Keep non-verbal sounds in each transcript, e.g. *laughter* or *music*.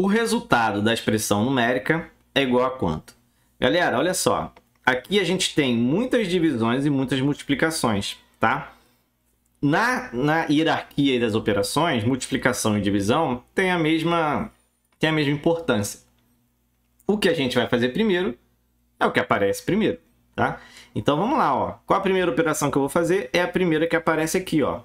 O resultado da expressão numérica é igual a quanto? Galera, olha só. Aqui a gente tem muitas divisões e muitas multiplicações, tá? Na, na hierarquia das operações, multiplicação e divisão tem a mesma, tem a mesma importância. O que a gente vai fazer primeiro é o que aparece primeiro, tá? Então vamos lá, ó. Qual a primeira operação que eu vou fazer? É a primeira que aparece aqui, ó.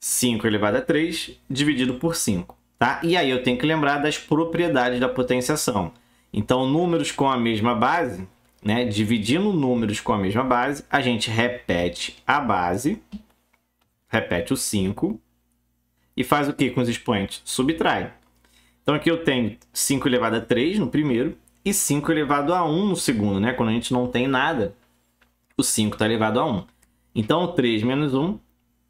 5 elevado a 3 dividido por 5. Tá? E aí eu tenho que lembrar das propriedades da potenciação. Então, números com a mesma base, né? dividindo números com a mesma base, a gente repete a base, repete o 5, e faz o que com os expoentes? Subtrai. Então aqui eu tenho 5 elevado a 3 no primeiro e 5 elevado a 1 no segundo, né? Quando a gente não tem nada, o 5 está elevado a 1. Então 3 menos 1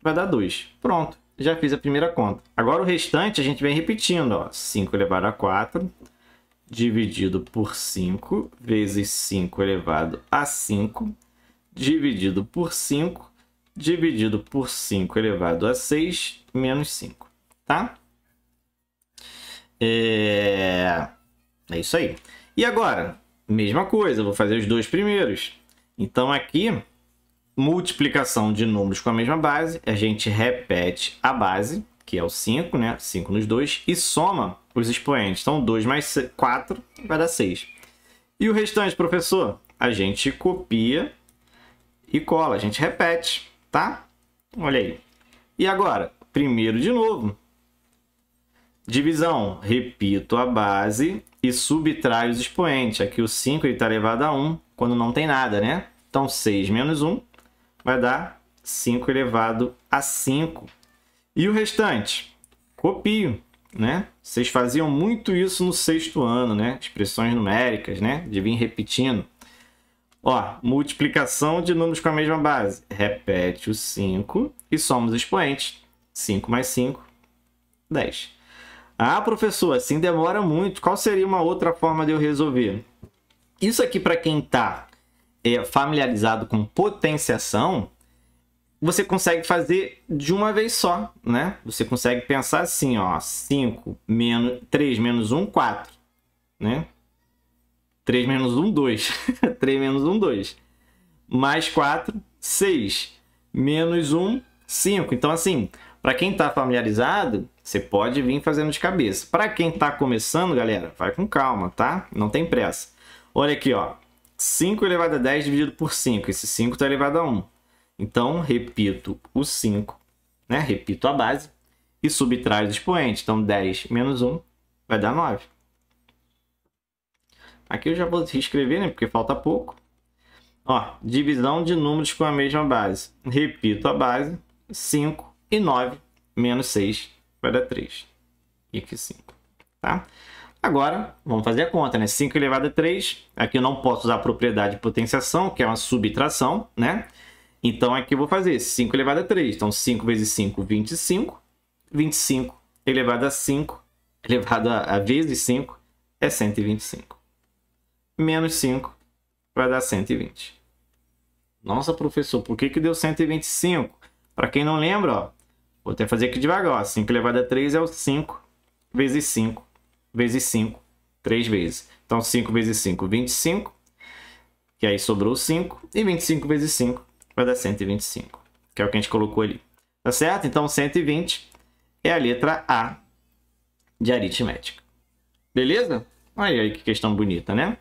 vai dar 2. Pronto já fiz a primeira conta. Agora o restante a gente vem repetindo, ó. 5 elevado a 4 dividido por 5 vezes 5 elevado a 5 dividido por 5 dividido por 5 elevado a 6 menos 5, tá? É... é isso aí. E agora, mesma coisa, vou fazer os dois primeiros. Então aqui multiplicação de números com a mesma base, a gente repete a base, que é o 5, né? 5 nos 2, e soma os expoentes. Então, 2 mais 4 vai dar 6. E o restante, professor? A gente copia e cola, a gente repete, tá? Olha aí. E agora, primeiro de novo. Divisão, repito a base e subtrai os expoentes. Aqui o 5 está elevado a 1, quando não tem nada, né? Então, 6 menos 1 vai dar 5 elevado a 5. E o restante? Copio, né? Vocês faziam muito isso no sexto ano, né? Expressões numéricas, né? De vir repetindo. Ó, multiplicação de números com a mesma base. Repete o 5 e somos expoentes. 5 mais 5, 10. Ah, professor, assim demora muito. Qual seria uma outra forma de eu resolver? Isso aqui para quem está é familiarizado com potenciação, você consegue fazer de uma vez só, né? Você consegue pensar assim, ó, 5 menos 3 menos 1, 4, né? 3 menos 1, 2. 3 menos 1, 2. Mais 4, 6. Menos 1, 5. Então, assim, para quem está familiarizado, você pode vir fazendo de cabeça. Para quem está começando, galera, vai com calma, tá? Não tem pressa. Olha aqui, ó. 5 elevado a 10 dividido por 5. Esse 5 está elevado a 1. Então, repito o 5, né? repito a base e subtrai os expoentes. Então, 10 menos 1 vai dar 9. Aqui eu já vou reescrever, né? porque falta pouco. Ó, divisão de números com a mesma base. Repito a base. 5 e 9 menos 6 vai dar 3. E aqui 5. Tá? Agora, vamos fazer a conta, né? 5 elevado a 3, aqui eu não posso usar a propriedade de potenciação, que é uma subtração, né? Então, aqui eu vou fazer 5 elevado a 3. Então, 5 vezes 5, 25. 25 elevado a 5, *laughs* elevado a, a vezes 5, é 125. Menos 5 vai dar 120. Nossa, professor, por que, que deu 125? Para quem não lembra, ó, vou até fazer aqui devagar. Ó, 5 elevado a 3 é o 5 vezes 5 vezes 5, 3 vezes. Então, 5 vezes 5, 25. Que aí sobrou 5. E 25 vezes 5 vai dar 125, que é o que a gente colocou ali. Tá certo? Então, 120 é a letra A de aritmética. Beleza? Olha aí que questão bonita, né?